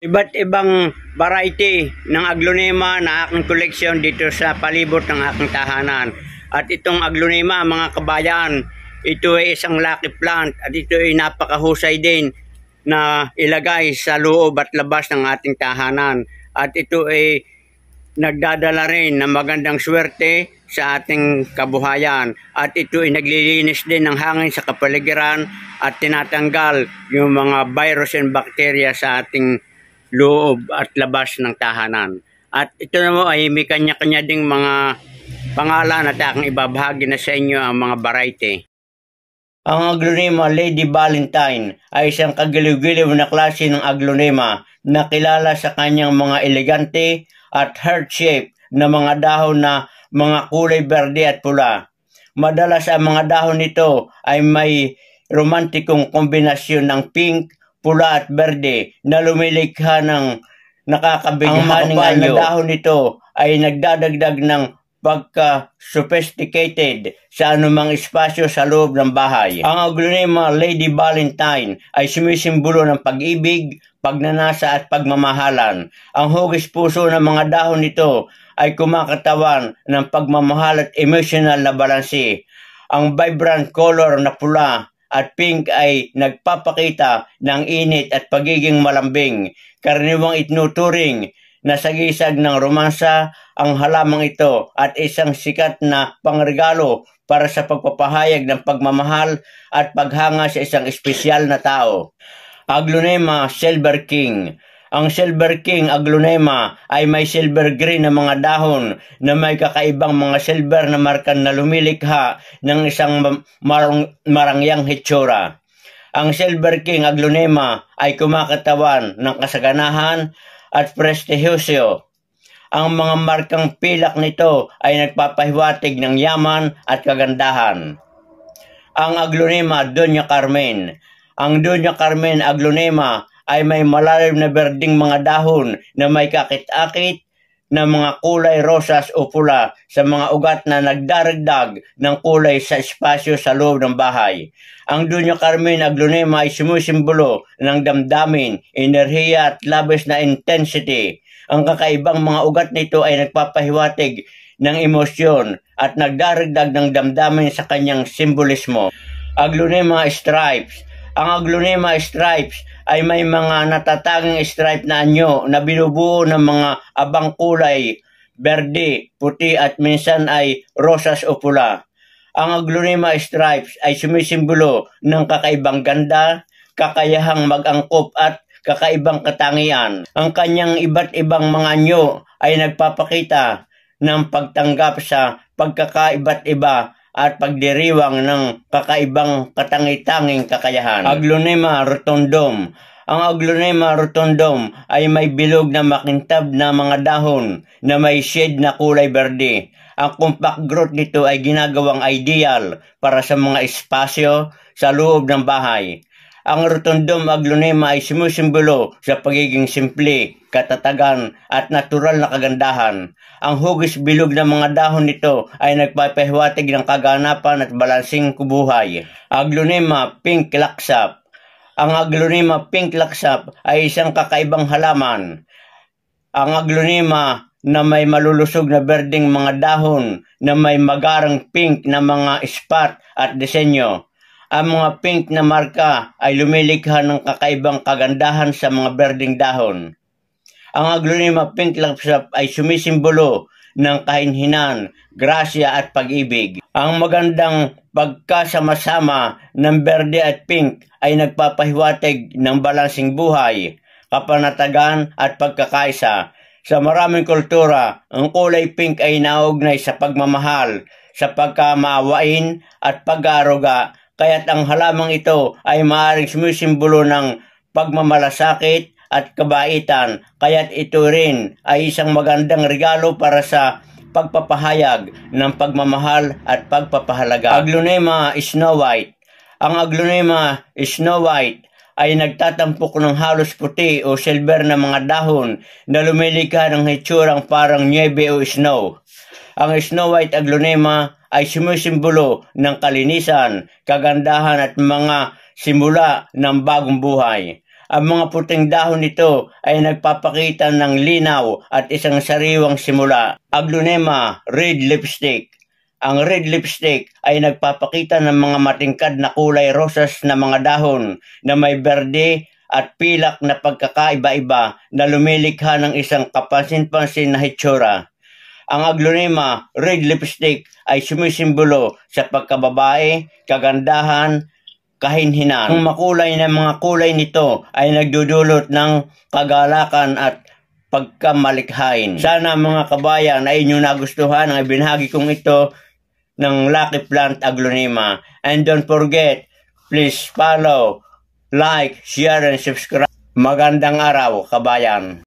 Iba't ibang variety ng aglonema na aking koleksyon dito sa palibot ng aking tahanan. At itong aglonema mga kabayan, ito ay isang lucky plant at ito ay napakahusay din na ilagay sa loob at labas ng ating tahanan. At ito ay nagdadala rin ng magandang swerte sa ating kabuhayan. At ito ay naglilinis din ng hangin sa kapaligiran at tinatanggal yung mga virus and bacteria sa ating loob at labas ng tahanan. At ito na mo ay may kanya-kanya ding mga pangalan at aking ibabahagi na sa inyo ang mga variety. Ang aglonema Lady Valentine ay isang kagiliw-giliw na klase ng aglonema na kilala sa kanyang mga elegante at heart shape na mga dahon na mga kulay berde at pula. Madalas ang mga dahon nito ay may romantikong kombinasyon ng pink pula at berde na lumilikha ng nakakabighaning anyo. Ang dahon nito ay nagdadagdag ng pagka-sophisticated sa anumang espasyo sa loob ng bahay. Ang aglonema Lady Valentine ay sumisimbolo ng pag-ibig, pagnanasa at pagmamahalan. Ang hugis puso ng mga dahon nito ay kumakatawan ng pagmamahal at emotional na balanse. Ang vibrant color na pula at pink ay nagpapakita ng init at pagiging malambing. Karaniwang itnuturing na sagisag ng romansa ang halamang ito at isang sikat na pangregalo para sa pagpapahayag ng pagmamahal at paghanga sa isang espesyal na tao. Aglonema Silver King ang Silver King aglonema ay may silver green na mga dahon na may kakaibang mga silver na markan na lumilikha ng isang marang, marangyang hitsura. Ang Silver King aglonema ay kumakatawan ng kasaganahan at prestihusyo. Ang mga markang pilak nito ay nagpapahiwatig ng yaman at kagandahan. Ang aglonema Doña Carmen ang Doña Carmen Aglonema ay may malalim na berding mga dahon na may kakit-akit na mga kulay rosas o pula sa mga ugat na nagdaragdag ng kulay sa espasyo sa loob ng bahay. Ang Dunyo Carmen Aglonema ay sumisimbolo ng damdamin, enerhiya at labis na intensity. Ang kakaibang mga ugat nito ay nagpapahiwatig ng emosyon at nagdaragdag ng damdamin sa kanyang simbolismo. Aglonema Stripes Ang Aglonema Stripes ay may mga natatagang stripe na anyo na binubuo ng mga abang kulay, berde, puti at minsan ay rosas o pula. Ang aglonema stripes ay sumisimbolo ng kakaibang ganda, kakayahang mag-angkop at kakaibang katangian. Ang kanyang iba't ibang mga anyo ay nagpapakita ng pagtanggap sa pagkakaiba't iba at pagdiriwang ng kakaibang katangitanging kakayahan. Aglonema rotundum ang aglonema rotundum ay may bilog na makintab na mga dahon na may shade na kulay berde. Ang compact growth nito ay ginagawang ideal para sa mga espasyo sa loob ng bahay. Ang rotundum aglonema ay sumusimbolo sa pagiging simple, katatagan at natural na kagandahan. Ang hugis bilog ng mga dahon nito ay nagpapahiwatig ng kaganapan at balansing kubuhay. Aglonema pink laksap Ang aglonema pink laksap ay isang kakaibang halaman. Ang aglonema na may malulusog na berdeng mga dahon na may magarang pink na mga spot at disenyo ang mga pink na marka ay lumilikha ng kakaibang kagandahan sa mga berdeng dahon. Ang aglonema pink lapsap ay sumisimbolo ng kahinhinan, grasya at pag-ibig. Ang magandang pagkasama-sama ng berde at pink ay nagpapahiwatig ng balansing buhay, kapanatagan at pagkakaisa. Sa maraming kultura, ang kulay pink ay naugnay sa pagmamahal, sa pagkamaawain at pag-aaruga kaya't ang halamang ito ay maaaring sumisimbolo ng pagmamalasakit at kabaitan, kaya't ito rin ay isang magandang regalo para sa pagpapahayag ng pagmamahal at pagpapahalaga. Aglonema Snow White Ang aglonema Snow White ay nagtatampok ng halos puti o silver na mga dahon na lumilikha ng hitsurang parang niebe o snow. Ang Snow White aglonema ay sumisimbolo ng kalinisan, kagandahan at mga simula ng bagong buhay. Ang mga puting dahon nito ay nagpapakita ng linaw at isang sariwang simula. Aglonema, red lipstick. Ang red lipstick ay nagpapakita ng mga matingkad na kulay rosas na mga dahon na may berde at pilak na pagkakaiba-iba na lumilikha ng isang kapansin-pansin na hitsura. Ang aglonema, red lipstick, ay sumisimbolo sa pagkababae, kagandahan, kahinhinan. Ang makulay ng mga kulay nito ay nagdudulot ng kagalakan at pagkamalikhain. Sana mga kabayan ay inyong nagustuhan ang ibinahagi kong ito ng Lucky Plant Aglonema. And don't forget, please follow, like, share, and subscribe. Magandang araw, kabayan.